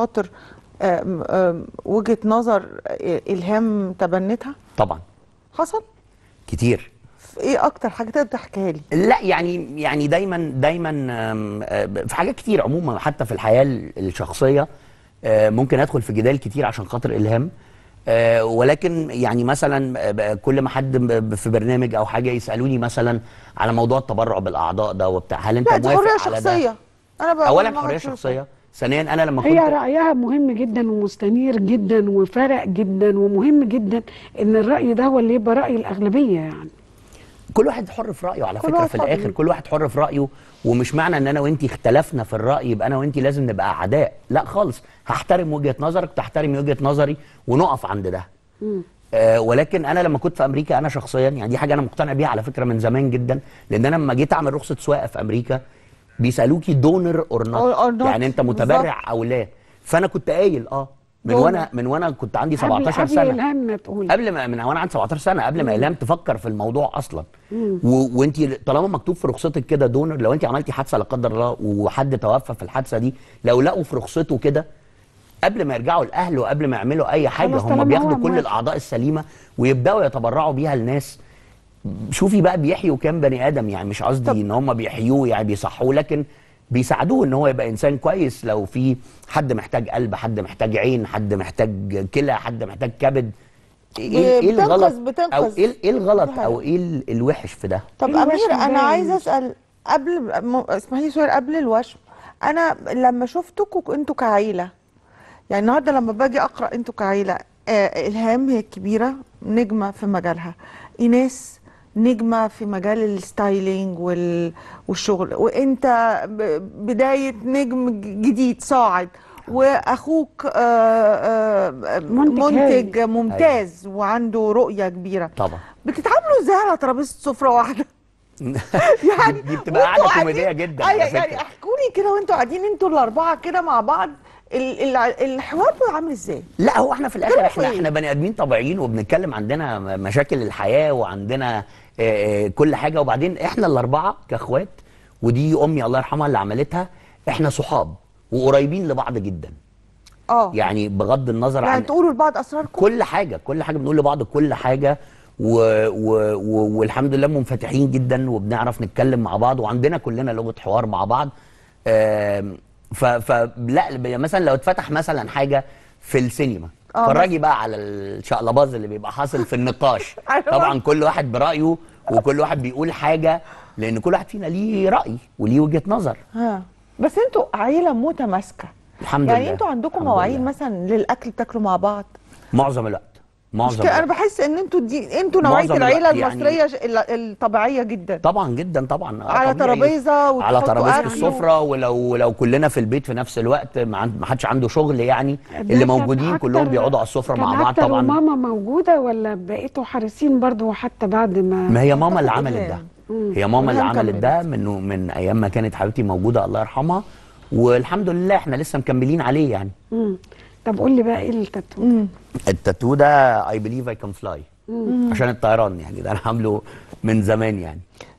خاطر آه، آه، وجهه نظر آه، الهام تبنتها طبعا حصل كتير ايه اكتر حاجه تقدر تحكيها لي لا يعني يعني دايما دايما في حاجات كتير عموما حتى في الحياه الشخصيه ممكن ادخل في جدال كتير عشان خاطر الهام ولكن يعني مثلا كل ما حد في برنامج او حاجه يسالوني مثلا على موضوع التبرع بالاعضاء ده وبتاع هل انت لا موافق دي حريه شخصيه انا بقول اولا حريه شخصيه ثانيا انا لما كنت هي رايها مهم جدا ومستنير جدا وفرق جدا ومهم جدا ان الراي ده هو اللي يبقى راي الاغلبيه يعني كل واحد حر في رايه على فكره في الاخر كل واحد حر في رايه ومش معنى ان انا وانت اختلفنا في الراي يبقى انا وانت لازم نبقى اعداء لا خالص هحترم وجهه نظرك تحترم وجهه نظري ونقف عند ده آه ولكن انا لما كنت في امريكا انا شخصيا يعني دي حاجه انا مقتنع بيها على فكره من زمان جدا لان انا لما جيت اعمل رخصه سواقه في امريكا بيسالوكي دونر اور نوت يعني انت متبرع بالزبط. او لا فانا كنت قايل اه من وانا من وانا كنت عندي 17 قبل سنه قبل ما تقول قبل ما من وانا عندي 17 سنه قبل ما الهام تفكر في الموضوع اصلا وانت طالما مكتوب في رخصتك كده دونر لو انت عملتي حادثه لا قدر الله وحد توفى في الحادثه دي لو لقوا في رخصته كده قبل ما يرجعوا الاهل وقبل ما يعملوا اي حاجه هم بياخدوا كل الاعضاء السليمه ويبداوا يتبرعوا بيها لناس شوفي بقى بيحيوا كام بني ادم يعني مش قصدي ان هم بيحيوه يعني بيصحوه لكن بيساعدوه ان هو يبقى انسان كويس لو في حد محتاج قلب حد محتاج عين حد محتاج كلى حد محتاج كبد ايه ايه, إيه الغلط بتنقذ او ايه, إيه الغلط او ايه الوحش في ده طب إيه امير انا عايزه اسال قبل اسمح لي سؤال قبل الوشم انا لما شفتكم انتوا كعيله يعني النهارده لما باجي اقرا انتوا كعيله آه، الهام هي الكبيره نجمه في مجالها ايناس نجمه في مجال الستايلينج والشغل وانت بدايه نجم جديد صاعد واخوك آه، آه، منتج, منتج ممتاز أيوة. وعنده رؤيه كبيره طبعا بتتعاملوا ازاي على ترابيزه سفره واحده يعني دي بتبقى قاعده كوميديه جدا أيوة، يعني احكوا لي كده وانتوا قاعدين انتوا الاربعه كده مع بعض الحوار عامل ازاي؟ لا هو احنا في الاخر احنا احنا بني ادمين طبيعيين وبنتكلم عندنا مشاكل الحياه وعندنا آه، آه، كل حاجه وبعدين احنا الاربعه كاخوات ودي امي الله يرحمها اللي عملتها احنا صحاب وقريبين لبعض جدا. اه يعني بغض النظر يعني عن يعني تقولوا لبعض اسراركم كل حاجه كل حاجه بنقول لبعض كل حاجه و... و... و... والحمد لله منفتحين جدا وبنعرف نتكلم مع بعض وعندنا كلنا لغه حوار مع بعض آه ف ف لا مثلا لو اتفتح مثلا حاجه في السينما اه، اتفرجي بقى على الشقلباز اللي بيبقى حاصل في النقاش طبعا كل واحد برايه وكل واحد بيقول حاجه لان كل واحد فينا ليه راي وليه وجهه نظر ها. بس انتوا عيله متماسكه الحمد يعني لله يعني انتوا عندكم مواعيد مثلا للاكل تاكلوا مع بعض معظم الوقت معظم مش انا بحس ان انتوا دي انتوا نوعيه العيله يعني المصريه يعني الطبيعيه جدا طبعا جدا طبعا آه، على ترابيزه على ترابيزه السفره ولو لو كلنا في البيت في نفس الوقت ما حدش عنده شغل يعني اللي موجودين كلهم بيقعدوا على السفره مع بعض طبعا ماما موجوده ولا بقيتوا حريصين برضو حتى بعد ما ما هي ماما اللي عملت ده هي ماما اللي عملت ده من من ايام ما كانت حبيبتي موجوده الله يرحمها والحمد لله احنا لسه مكملين عليه يعني طب قول لي بقى ايه التاتو ده؟ التاتو ده اي بليف اي كان فلاي عشان الطيران يعني ده انا عامله من زمان يعني